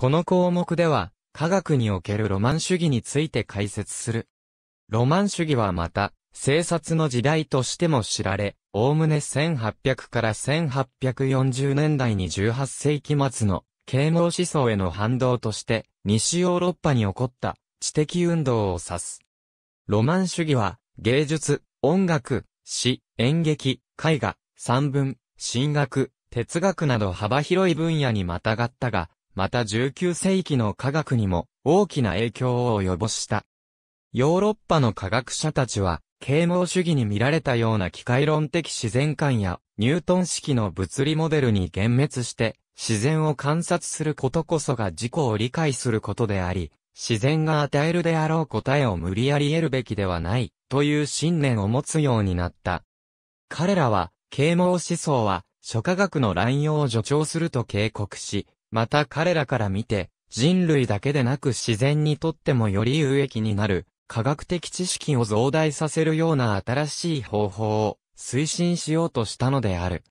この項目では、科学におけるロマン主義について解説する。ロマン主義はまた、生殺の時代としても知られ、おおむね1800から1840年代に18世紀末の啓蒙思想への反動として、西ヨーロッパに起こった知的運動を指す。ロマン主義は、芸術、音楽、詩、演劇、絵画、散文、神学、哲学など幅広い分野にまたがったが、また19世紀の科学にも大きな影響を及ぼした。ヨーロッパの科学者たちは、啓蒙主義に見られたような機械論的自然観や、ニュートン式の物理モデルに幻滅して、自然を観察することこそが自己を理解することであり、自然が与えるであろう答えを無理やり得るべきではない、という信念を持つようになった。彼らは、啓蒙思想は、諸科学の乱用を助長すると警告し、また彼らから見て、人類だけでなく自然にとってもより有益になる、科学的知識を増大させるような新しい方法を推進しようとしたのである。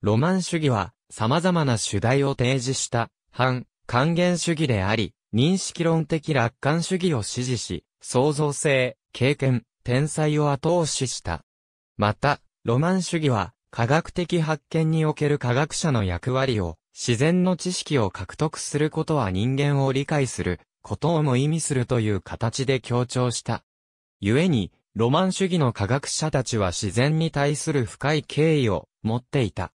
ロマン主義は様々な主題を提示した反還元主義であり、認識論的楽観主義を支持し、創造性、経験、天才を後押しした。また、ロマン主義は科学的発見における科学者の役割を自然の知識を獲得することは人間を理解することをも意味するという形で強調した。故に、ロマン主義の科学者たちは自然に対する深い敬意を持っていた。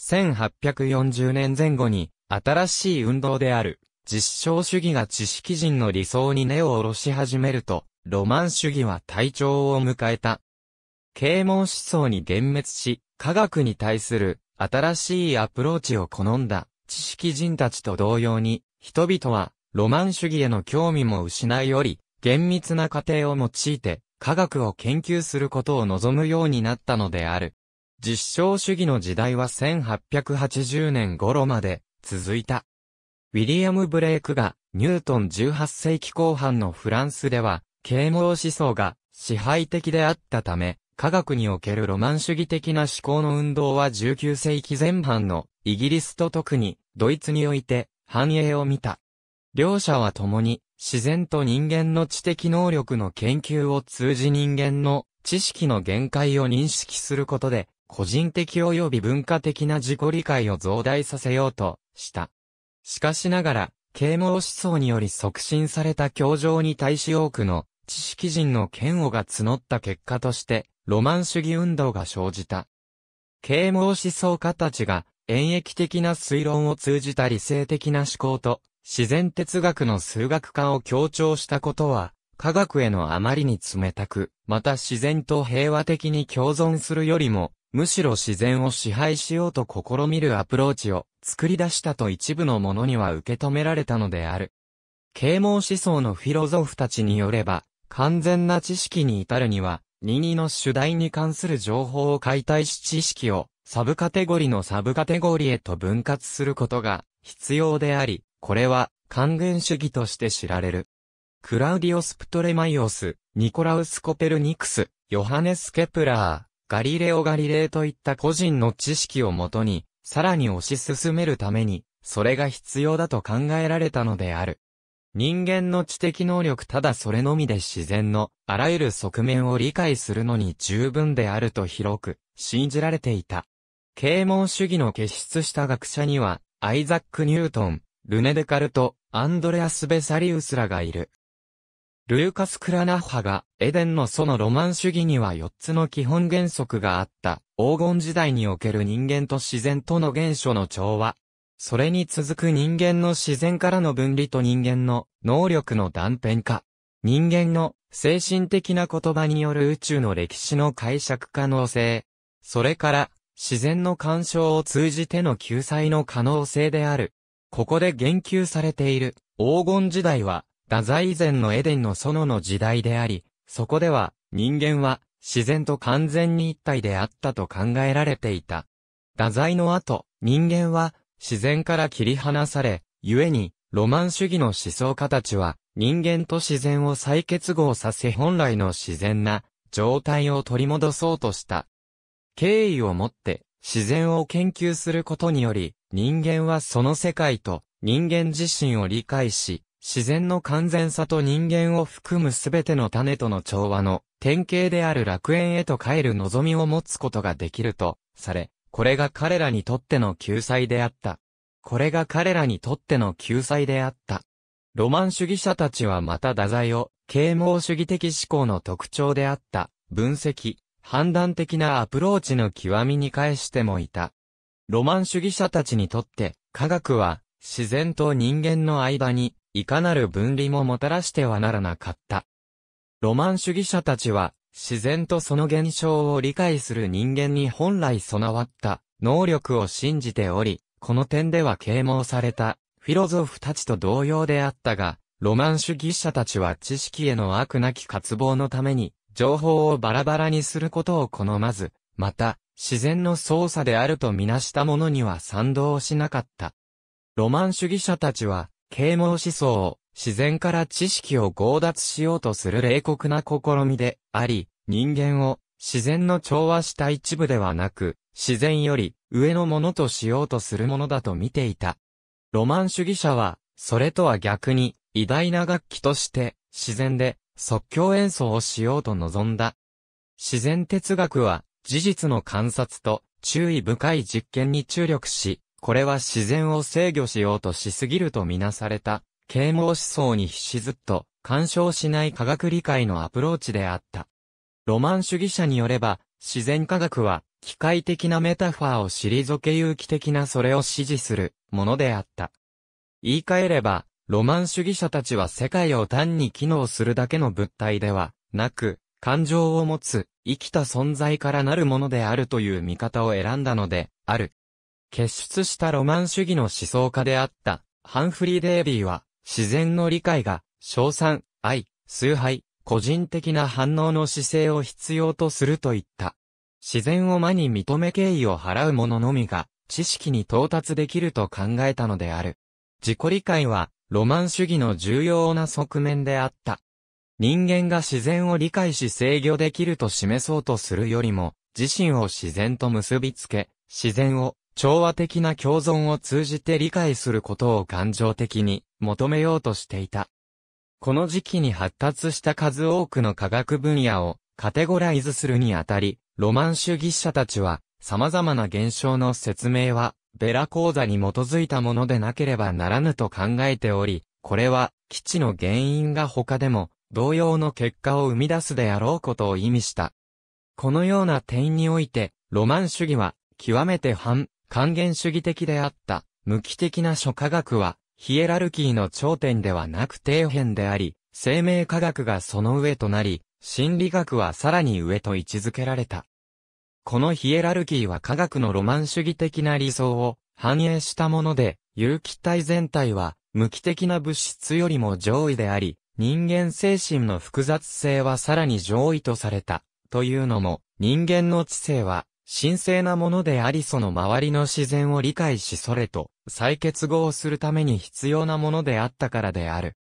1840年前後に、新しい運動である、実証主義が知識人の理想に根を下ろし始めると、ロマン主義は体調を迎えた。啓蒙思想に幻滅し、科学に対する新しいアプローチを好んだ知識人たちと同様に、人々はロマン主義への興味も失いより、厳密な過程を用いて科学を研究することを望むようになったのである。実証主義の時代は1880年頃まで続いた。ウィリアム・ブレイクがニュートン18世紀後半のフランスでは啓蒙思想が支配的であったため、科学におけるロマン主義的な思考の運動は19世紀前半のイギリスと特にドイツにおいて繁栄を見た。両者は共に自然と人間の知的能力の研究を通じ人間の知識の限界を認識することで個人的及び文化的な自己理解を増大させようとした。しかしながら、啓蒙思想により促進された教場に対し多くの知識人の嫌悪が募った結果として、ロマン主義運動が生じた。啓蒙思想家たちが、演疫的な推論を通じた理性的な思考と、自然哲学の数学化を強調したことは、科学へのあまりに冷たく、また自然と平和的に共存するよりも、むしろ自然を支配しようと試みるアプローチを作り出したと一部の者には受け止められたのである。啓蒙思想のフィロゾフたちによれば、完全な知識に至るには、任意の主題に関する情報を解体し知識をサブカテゴリのサブカテゴリへと分割することが必要であり、これは還元主義として知られる。クラウディオス・プトレマイオス、ニコラウス・コペルニクス、ヨハネス・ケプラー、ガリレオ・ガリレイといった個人の知識をもとに、さらに推し進めるために、それが必要だと考えられたのである。人間の知的能力ただそれのみで自然のあらゆる側面を理解するのに十分であると広く信じられていた。啓蒙主義の結出した学者には、アイザック・ニュートン、ルネ・デカルト、アンドレアス・ベサリウスらがいる。ルーカス・クラナッハが、エデンのそのロマン主義には4つの基本原則があった、黄金時代における人間と自然との原初の調和、それに続く人間の自然からの分離と人間の能力の断片化。人間の精神的な言葉による宇宙の歴史の解釈可能性。それから自然の干渉を通じての救済の可能性である。ここで言及されている黄金時代は、太宰以前のエデンの園の時代であり、そこでは人間は自然と完全に一体であったと考えられていた。太宰の後、人間は自然から切り離され、故に、ロマン主義の思想家たちは、人間と自然を再結合させ本来の自然な状態を取り戻そうとした。敬意を持って自然を研究することにより、人間はその世界と人間自身を理解し、自然の完全さと人間を含むすべての種との調和の典型である楽園へと帰る望みを持つことができるとされ、これが彼らにとっての救済であった。これが彼らにとっての救済であった。ロマン主義者たちはまた太宰を、啓蒙主義的思考の特徴であった、分析、判断的なアプローチの極みに返してもいた。ロマン主義者たちにとって、科学は、自然と人間の間に、いかなる分離ももたらしてはならなかった。ロマン主義者たちは、自然とその現象を理解する人間に本来備わった能力を信じており、この点では啓蒙されたフィロゾフたちと同様であったが、ロマン主義者たちは知識への悪なき渇望のために、情報をバラバラにすることを好まず、また、自然の操作であるとみなしたものには賛同しなかった。ロマン主義者たちは、啓蒙思想を自然から知識を強奪しようとする冷酷な試みであり、人間を自然の調和した一部ではなく、自然より上のものとしようとするものだと見ていた。ロマン主義者は、それとは逆に、偉大な楽器として、自然で即興演奏をしようと望んだ。自然哲学は、事実の観察と注意深い実験に注力し、これは自然を制御しようとしすぎるとみなされた啓蒙思想に必死ずっと、干渉しない科学理解のアプローチであった。ロマン主義者によれば、自然科学は、機械的なメタファーを退け有機的なそれを支持するものであった。言い換えれば、ロマン主義者たちは世界を単に機能するだけの物体ではなく、感情を持つ、生きた存在からなるものであるという見方を選んだので、ある。結出したロマン主義の思想家であった、ハンフリー・デービーは、自然の理解が、称賛、愛、崇拝、個人的な反応の姿勢を必要とするといった。自然を間に認め敬意を払う者のみが、知識に到達できると考えたのである。自己理解は、ロマン主義の重要な側面であった。人間が自然を理解し制御できると示そうとするよりも、自身を自然と結びつけ、自然を調和的な共存を通じて理解することを感情的に求めようとしていた。この時期に発達した数多くの科学分野をカテゴライズするにあたり、ロマン主義者たちは様々な現象の説明はベラ講座に基づいたものでなければならぬと考えており、これは基地の原因が他でも同様の結果を生み出すであろうことを意味した。このような点において、ロマン主義は極めて反還元主義的であった、無機的な諸科学は、ヒエラルキーの頂点ではなく底辺であり、生命科学がその上となり、心理学はさらに上と位置づけられた。このヒエラルキーは科学のロマン主義的な理想を反映したもので、有機体全体は無機的な物質よりも上位であり、人間精神の複雑性はさらに上位とされた、というのも、人間の知性は神聖なものでありその周りの自然を理解しそれと再結合するために必要なものであったからである。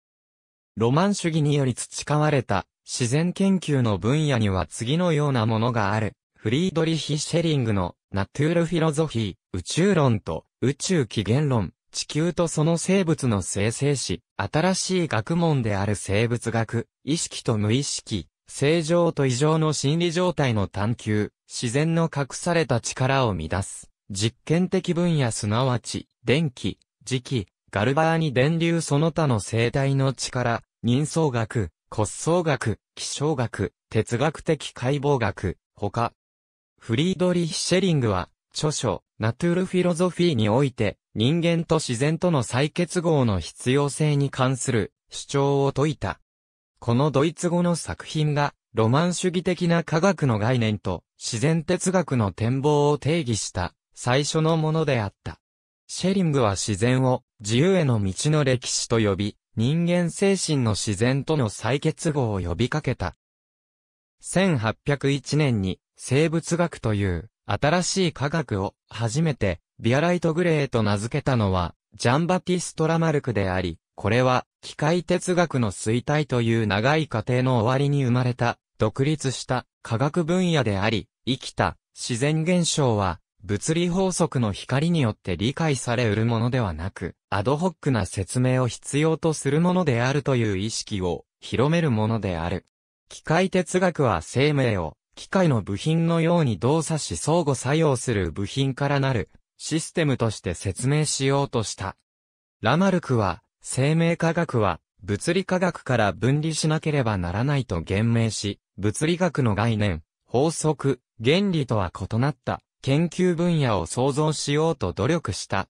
ロマン主義により培われた自然研究の分野には次のようなものがある。フリードリヒ・シェリングのナトゥールフィロゾフィー、宇宙論と宇宙起源論、地球とその生物の生成史、新しい学問である生物学、意識と無意識、正常と異常の心理状態の探求、自然の隠された力を乱す。実験的分野すなわち、電気、磁気、ガルバーニ電流その他の生態の力、人相学、骨相学、気象学、哲学的解剖学、他。フリードリヒ・シェリングは、著書、ナトゥールフィロゾフィーにおいて、人間と自然との再結合の必要性に関する主張を説いた。このドイツ語の作品が、ロマン主義的な科学の概念と自然哲学の展望を定義した最初のものであった。シェリングは自然を自由への道の歴史と呼び、人間精神の自然との再結合を呼びかけた。1801年に生物学という新しい科学を初めてビアライトグレーと名付けたのはジャンバティスト・ラマルクであり、これは機械哲学の衰退という長い過程の終わりに生まれた独立した科学分野であり、生きた自然現象は物理法則の光によって理解され得るものではなく、アドホックな説明を必要とするものであるという意識を広めるものである。機械哲学は生命を機械の部品のように動作し相互作用する部品からなるシステムとして説明しようとした。ラマルクは生命科学は物理科学から分離しなければならないと言明し、物理学の概念、法則、原理とは異なった研究分野を創造しようと努力した。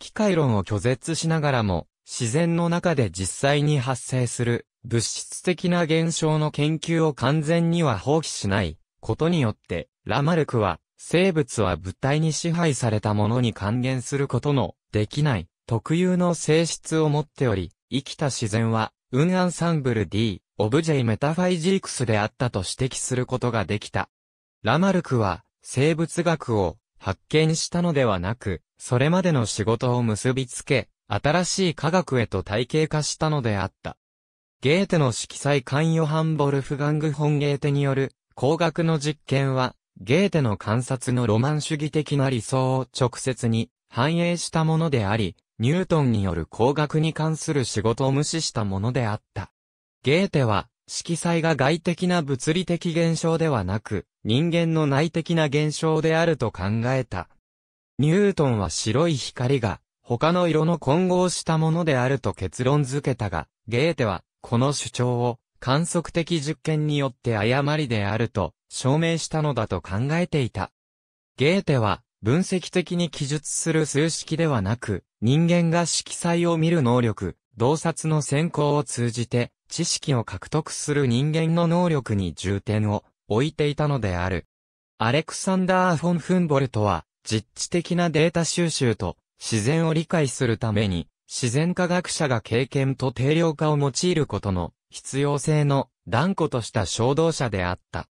機械論を拒絶しながらも、自然の中で実際に発生する物質的な現象の研究を完全には放棄しないことによって、ラマルクは生物は物体に支配されたものに還元することのできない特有の性質を持っており、生きた自然は、ンアンサンブル D、オブジェイメタファイジークスであったと指摘することができた。ラマルクは、生物学を発見したのではなく、それまでの仕事を結びつけ、新しい科学へと体系化したのであった。ゲーテの色彩官ヨハン・ボルフガング・ホンゲーテによる工学の実験は、ゲーテの観察のロマン主義的な理想を直接に反映したものであり、ニュートンによる工学に関する仕事を無視したものであった。ゲーテは、色彩が外的な物理的現象ではなく、人間の内的な現象であると考えた。ニュートンは白い光が、他の色の混合したものであると結論づけたが、ゲーテは、この主張を、観測的実験によって誤りであると、証明したのだと考えていた。ゲーテは、分析的に記述する数式ではなく、人間が色彩を見る能力、洞察の先行を通じて、知識を獲得する人間の能力に重点を置いていたのである。アレクサンダー・フォン・フンボルトは、実地的なデータ収集と自然を理解するために、自然科学者が経験と定量化を用いることの必要性の断固とした衝動者であった。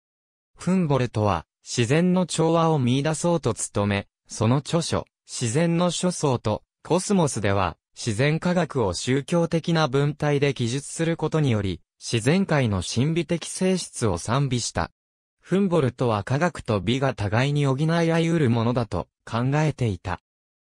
フンボルトは自然の調和を見出そうと努め、その著書、自然の諸相とコスモスでは、自然科学を宗教的な文体で記述することにより、自然界の神秘的性質を賛美した。フンボルトは科学と美が互いに補い合いるものだと考えていた。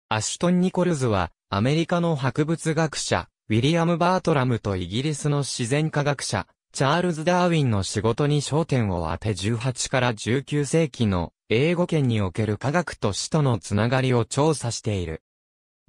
アシュトン・ニコルズは、アメリカの博物学者、ウィリアム・バートラムとイギリスの自然科学者、チャールズ・ダーウィンの仕事に焦点を当て18から19世紀の英語圏における科学と死とのつながりを調査している。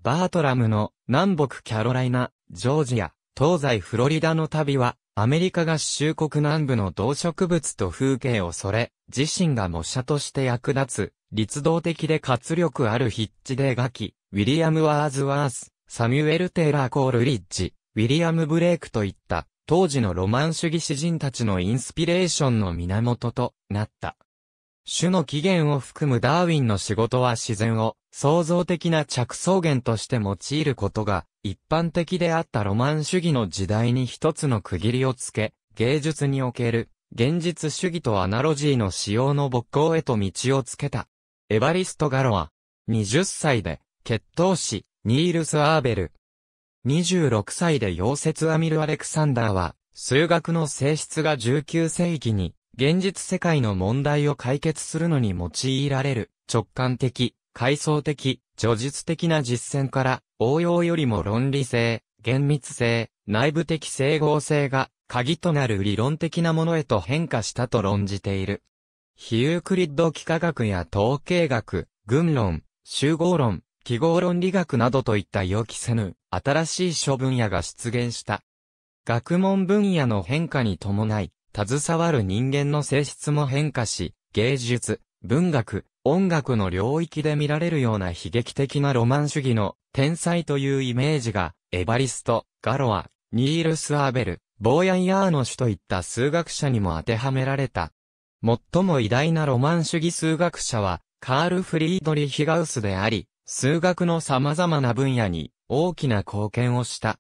バートラムの南北キャロライナ、ジョージア、東西フロリダの旅は、アメリカ合衆国南部の動植物と風景をそれ、自身が模写として役立つ、立動的で活力ある筆致で描き、ウィリアム・ワーズワース、サミュエル・テイラー・コール・リッジ、ウィリアム・ブレイクといった、当時のロマン主義詩人たちのインスピレーションの源となった。種の起源を含むダーウィンの仕事は自然を創造的な着想源として用いることが一般的であったロマン主義の時代に一つの区切りをつけ、芸術における現実主義とアナロジーの使用の勃興へと道をつけた。エバリスト・ガロア、20歳で血統師ニールス・アーベル。26歳で溶接アミル・アレクサンダーは数学の性質が19世紀に現実世界の問題を解決するのに用いられる直感的、階層的、叙述的な実践から応用よりも論理性、厳密性、内部的整合性が鍵となる理論的なものへと変化したと論じている。ヒュークリッド幾何学や統計学、群論、集合論、記号論理学などといった予期せぬ新しい諸分野が出現した。学問分野の変化に伴い、携わる人間の性質も変化し、芸術、文学、音楽の領域で見られるような悲劇的なロマン主義の天才というイメージが、エバリスト、ガロア、ニールス・アーベル、ボーヤン・ヤーノシュといった数学者にも当てはめられた。最も偉大なロマン主義数学者は、カール・フリードリヒ・ガウスであり、数学の様々な分野に大きな貢献をした。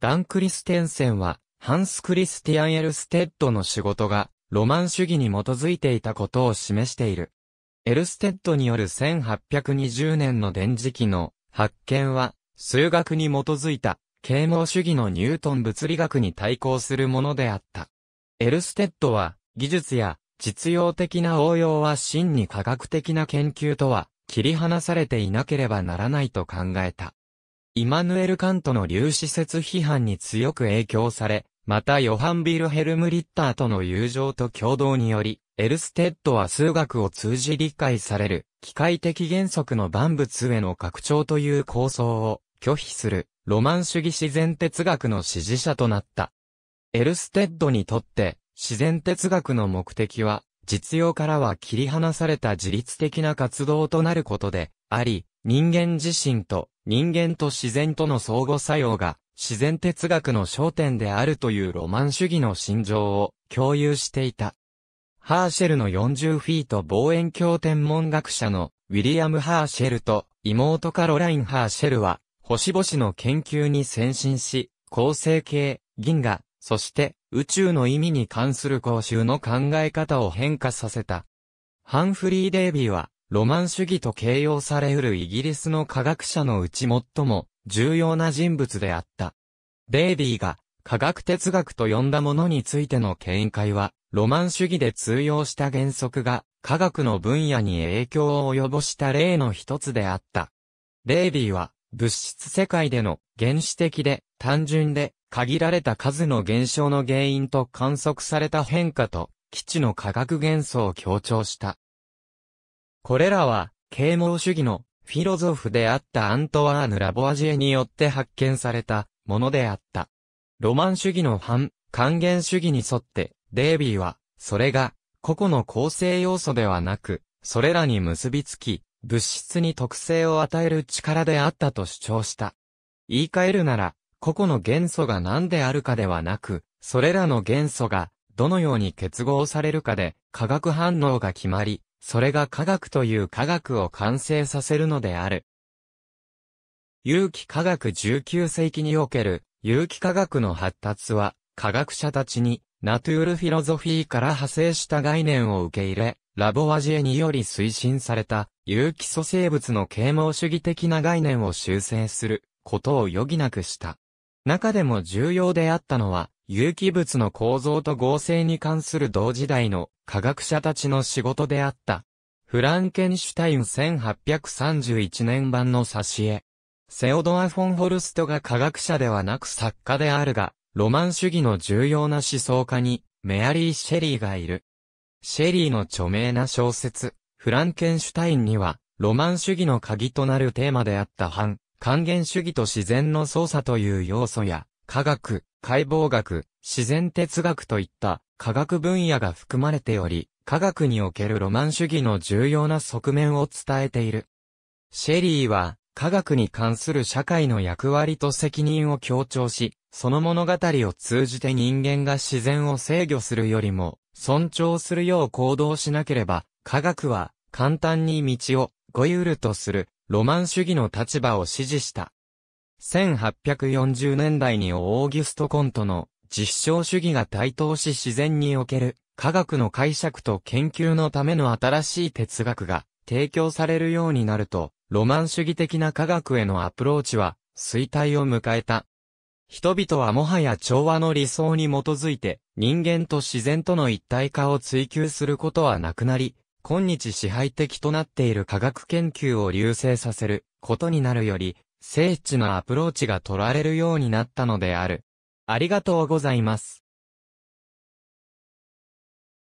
ダン・クリステンセンは、ハンス・クリスティアン・エルステッドの仕事が、ロマン主義に基づいていたことを示している。エルステッドによる1820年の電磁器の発見は、数学に基づいた、啓蒙主義のニュートン物理学に対抗するものであった。エルステッドは、技術や実用的な応用は真に科学的な研究とは切り離されていなければならないと考えた。イマヌエル・カントの粒子説批判に強く影響され、またヨハン・ビルヘルム・リッターとの友情と共同により、エルステッドは数学を通じ理解される、機械的原則の万物への拡張という構想を拒否する、ロマン主義自然哲学の支持者となった。エルステッドにとって、自然哲学の目的は、実用からは切り離された自律的な活動となることで、あり、人間自身と、人間と自然との相互作用が、自然哲学の焦点であるというロマン主義の心情を共有していた。ハーシェルの40フィート望遠鏡天文学者のウィリアム・ハーシェルと妹カロライン・ハーシェルは星々の研究に先進し、恒星系、銀河、そして宇宙の意味に関する講習の考え方を変化させた。ハンフリー・デイビーはロマン主義と形容されうるイギリスの科学者のうち最も重要な人物であった。ベイビーが科学哲学と呼んだものについての見解は、ロマン主義で通用した原則が科学の分野に影響を及ぼした例の一つであった。ベイビーは物質世界での原始的で単純で限られた数の減少の原因と観測された変化と基地の科学元素を強調した。これらは啓蒙主義のフィロゾフであったアントワーヌ・ラボアジエによって発見されたものであった。ロマン主義の反、還元主義に沿って、デイビーは、それが、個々の構成要素ではなく、それらに結びつき、物質に特性を与える力であったと主張した。言い換えるなら、個々の元素が何であるかではなく、それらの元素が、どのように結合されるかで、化学反応が決まり、それが科学という科学を完成させるのである。有機科学19世紀における有機科学の発達は、科学者たちにナトゥールフィロゾフィーから派生した概念を受け入れ、ラボワジエにより推進された有機素生物の啓蒙主義的な概念を修正することを余儀なくした。中でも重要であったのは、有機物の構造と合成に関する同時代の科学者たちの仕事であった。フランケンシュタイン1831年版の挿絵。セオドア・フォンホルストが科学者ではなく作家であるが、ロマン主義の重要な思想家に、メアリー・シェリーがいる。シェリーの著名な小説、フランケンシュタインには、ロマン主義の鍵となるテーマであった反、還元主義と自然の操作という要素や、科学、解剖学、自然哲学といった科学分野が含まれており、科学におけるロマン主義の重要な側面を伝えている。シェリーは、科学に関する社会の役割と責任を強調し、その物語を通じて人間が自然を制御するよりも、尊重するよう行動しなければ、科学は簡単に道を、ごゆるとする、ロマン主義の立場を支持した。1840年代にオーギュスト・コントの実証主義が台頭し自然における科学の解釈と研究のための新しい哲学が提供されるようになると、ロマン主義的な科学へのアプローチは衰退を迎えた。人々はもはや調和の理想に基づいて人間と自然との一体化を追求することはなくなり、今日支配的となっている科学研究を流星させることになるより、精緻なアプローチが取られるようになったのである。ありがとうございます。